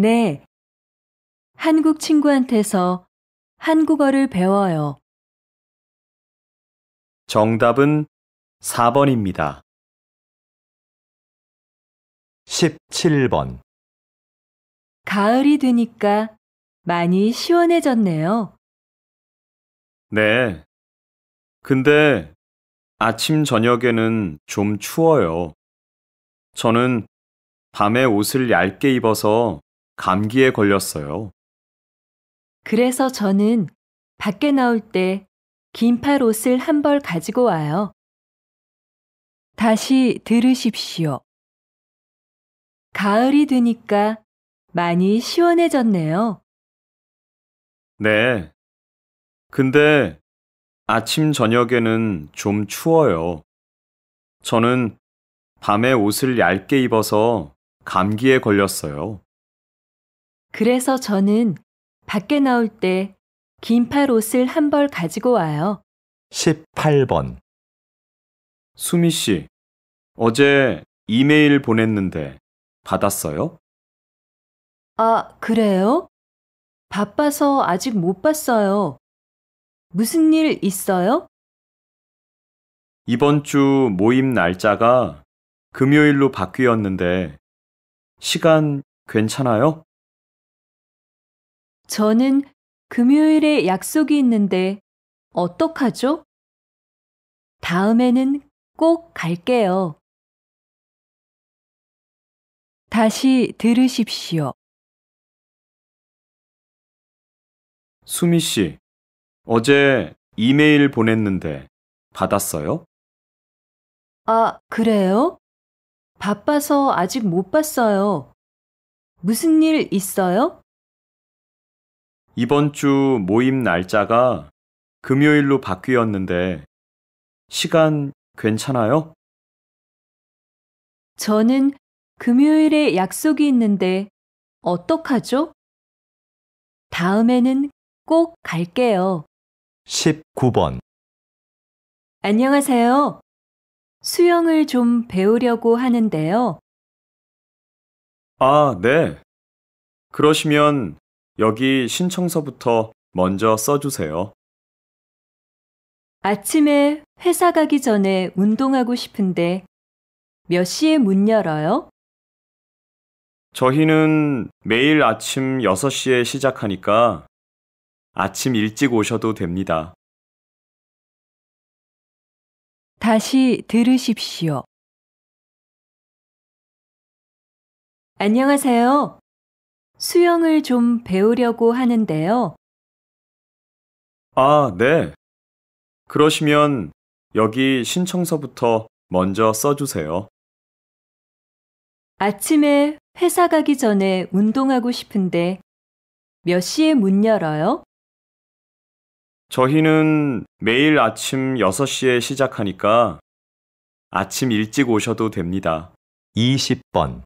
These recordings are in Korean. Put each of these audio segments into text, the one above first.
네. 한국 친구한테서 한국어를 배워요. 정답은 4번입니다. 17번 가을이 되니까 많이 시원해졌네요. 네. 근데 아침 저녁에는 좀 추워요. 저는 밤에 옷을 얇게 입어서 감기에 걸렸어요. 그래서 저는 밖에 나올 때 긴팔 옷을 한 벌 가지고 와요. 다시 들으십시오. 가을이 되니까 많이 시원해졌네요. 네. 근데 아침 저녁에는 좀 추워요. 저는 밤에 옷을 얇게 입어서 감기에 걸렸어요. 그래서 저는 밖에 나올 때 긴팔 옷을 한 벌 가지고 와요. 18번 수미 씨, 어제 이메일 보냈는데 받았어요? 아, 그래요? 바빠서 아직 못 봤어요. 무슨 일 있어요? 이번 주 모임 날짜가 금요일로 바뀌었는데 시간 괜찮아요? 저는 금요일에 약속이 있는데 어떡하죠? 다음에는 꼭 갈게요. 다시 들으십시오. 수미 씨, 어제 이메일 보냈는데 받았어요? 아, 그래요? 바빠서 아직 못 봤어요. 무슨 일 있어요? 이번 주 모임 날짜가 금요일로 바뀌었는데 시간 괜찮아요? 저는 금요일에 약속이 있는데 어떡하죠? 다음에는 꼭 갈게요. 19번 안녕하세요. 수영을 좀 배우려고 하는데요. 아, 네. 그러시면 여기 신청서부터 먼저 써주세요. 아침에 회사 가기 전에 운동하고 싶은데 몇 시에 문 열어요? 저희는 매일 아침 6시에 시작하니까 아침 일찍 오셔도 됩니다. 다시 들으십시오. 안녕하세요. 수영을 좀 배우려고 하는데요. 아, 네. 그러시면 여기 신청서부터 먼저 써주세요. 아침에 회사 가기 전에 운동하고 싶은데 몇 시에 문 열어요? 저희는 매일 아침 6시에 시작하니까 아침 일찍 오셔도 됩니다. 20번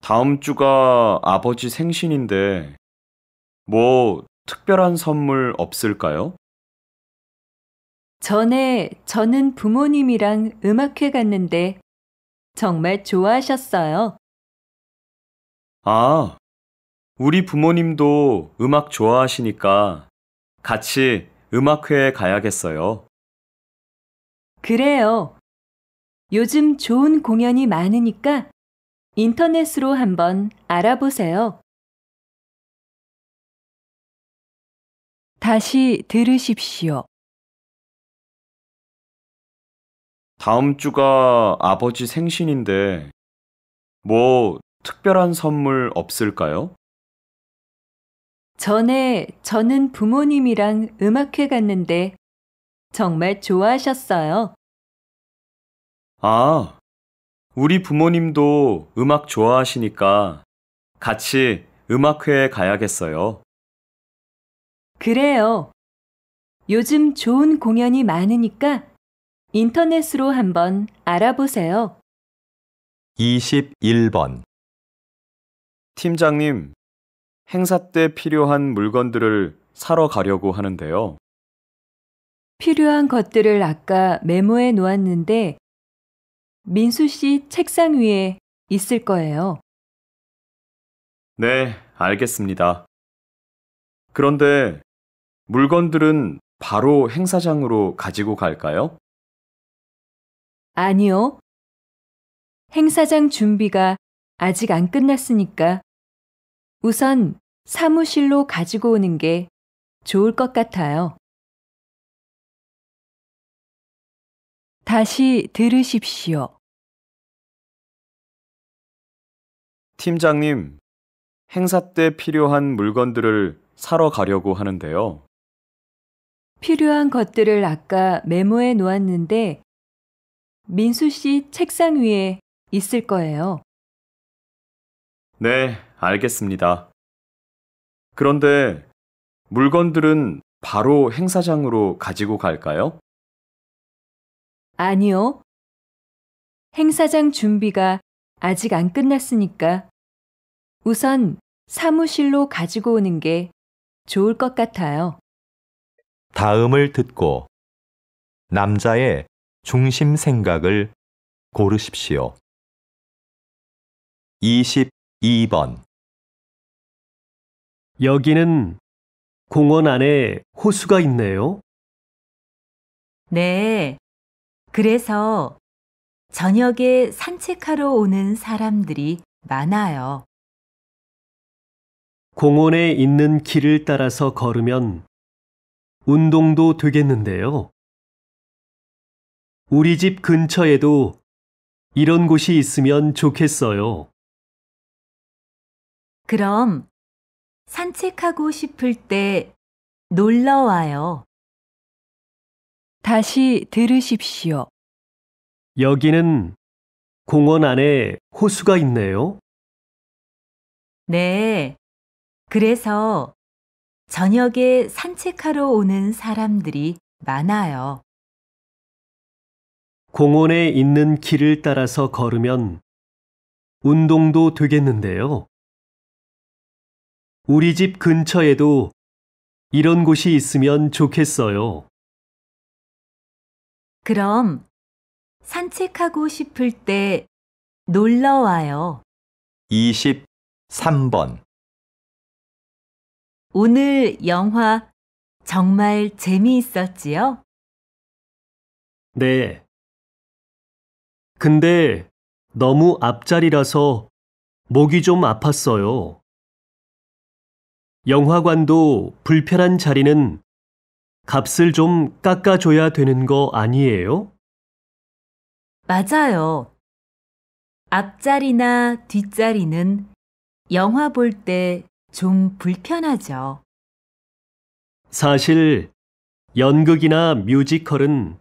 다음 주가 아버지 생신인데 뭐 특별한 선물 없을까요? 전에 저는 부모님이랑 음악회 갔는데 정말 좋아하셨어요. 아, 우리 부모님도 음악 좋아하시니까 같이 음악회에 가야겠어요. 그래요. 요즘 좋은 공연이 많으니까 인터넷으로 한번 알아보세요. 다시 들으십시오. 다음 주가 아버지 생신인데 뭐 특별한 선물 없을까요? 전에 저는 부모님이랑 음악회 갔는데 정말 좋아하셨어요. 아, 우리 부모님도 음악 좋아하시니까 같이 음악회에 가야겠어요. 그래요. 요즘 좋은 공연이 많으니까 인터넷으로 한번 알아보세요. 21번 팀장님, 행사 때 필요한 물건들을 사러 가려고 하는데요. 필요한 것들을 아까 메모해 놓았는데 민수 씨 책상 위에 있을 거예요. 네, 알겠습니다. 그런데 물건들은 바로 행사장으로 가지고 갈까요? 아니요. 행사장 준비가 아직 안 끝났으니까 우선 사무실로 가지고 오는 게 좋을 것 같아요. 다시 들으십시오. 팀장님, 행사 때 필요한 물건들을 사러 가려고 하는데요. 필요한 것들을 아까 메모해 놓았는데 민수 씨 책상 위에 있을 거예요. 네, 알겠습니다. 그런데 물건들은 바로 행사장으로 가지고 갈까요? 아니요. 행사장 준비가 아직 안 끝났으니까 우선 사무실로 가지고 오는 게 좋을 것 같아요. 다음을 듣고 남자의 중심 생각을 고르십시오. 22번 여기는 공원 안에 호수가 있네요. 네, 그래서 저녁에 산책하러 오는 사람들이 많아요. 공원에 있는 길을 따라서 걸으면 운동도 되겠는데요. 우리 집 근처에도 이런 곳이 있으면 좋겠어요. 그럼 산책하고 싶을 때 놀러 와요. 다시 들으십시오. 여기는 공원 안에 호수가 있네요. 네. 그래서 저녁에 산책하러 오는 사람들이 많아요. 공원에 있는 길을 따라서 걸으면 운동도 되겠는데요. 우리 집 근처에도 이런 곳이 있으면 좋겠어요. 그럼 산책하고 싶을 때 놀러 와요. 23번 오늘 영화 정말 재미있었지요? 네. 근데 너무 앞자리라서 목이 좀 아팠어요. 영화관도 불편한 자리는 값을 좀 깎아줘야 되는 거 아니에요? 맞아요. 앞자리나 뒷자리는 영화 볼 때 좀 불편하죠. 사실 연극이나 뮤지컬은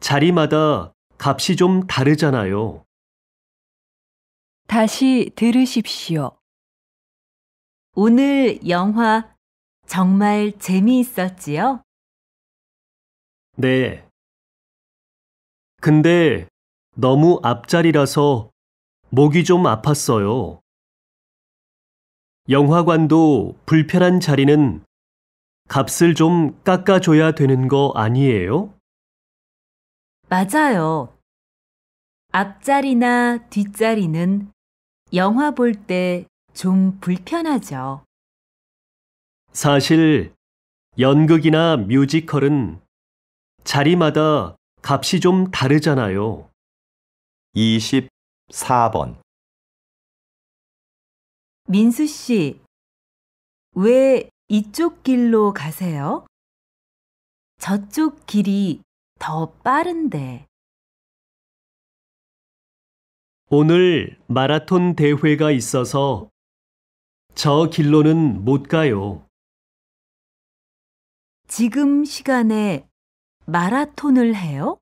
자리마다 값이 좀 다르잖아요. 다시 들으십시오. 오늘 영화 정말 재미있었지요? 네. 근데 너무 앞자리라서 목이 좀 아팠어요. 영화관도 불편한 자리는 값을 좀 깎아줘야 되는 거 아니에요? 맞아요. 앞자리나 뒷자리는 영화 볼 때 좀 불편하죠. 사실 연극이나 뮤지컬은 자리마다 값이 좀 다르잖아요. 24번 민수 씨, 왜 이쪽 길로 가세요? 저쪽 길이 더 빠른데. 오늘 마라톤 대회가 있어서 저 길로는 못 가요. 지금 시간에 마라톤을 해요?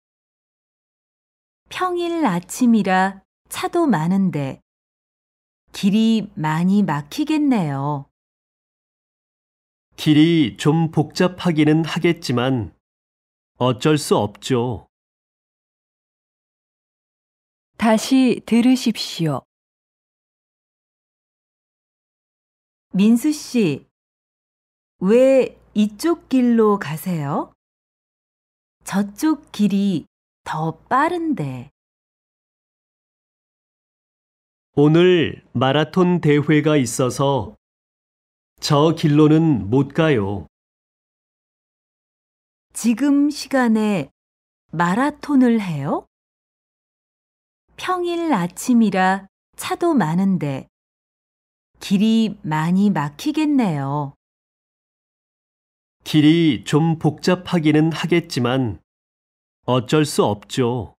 평일 아침이라 차도 많은데 길이 많이 막히겠네요. 길이 좀 복잡하기는 하겠지만 어쩔 수 없죠. 다시 들으십시오. 민수 씨, 왜 이쪽 길로 가세요? 저쪽 길이 더 빠른데. 오늘 마라톤 대회가 있어서 저 길로는 못 가요. 지금 시간에 마라톤을 해요? 평일 아침이라 차도 많은데 길이 많이 막히겠네요. 길이 좀 복잡하기는 하겠지만 어쩔 수 없죠.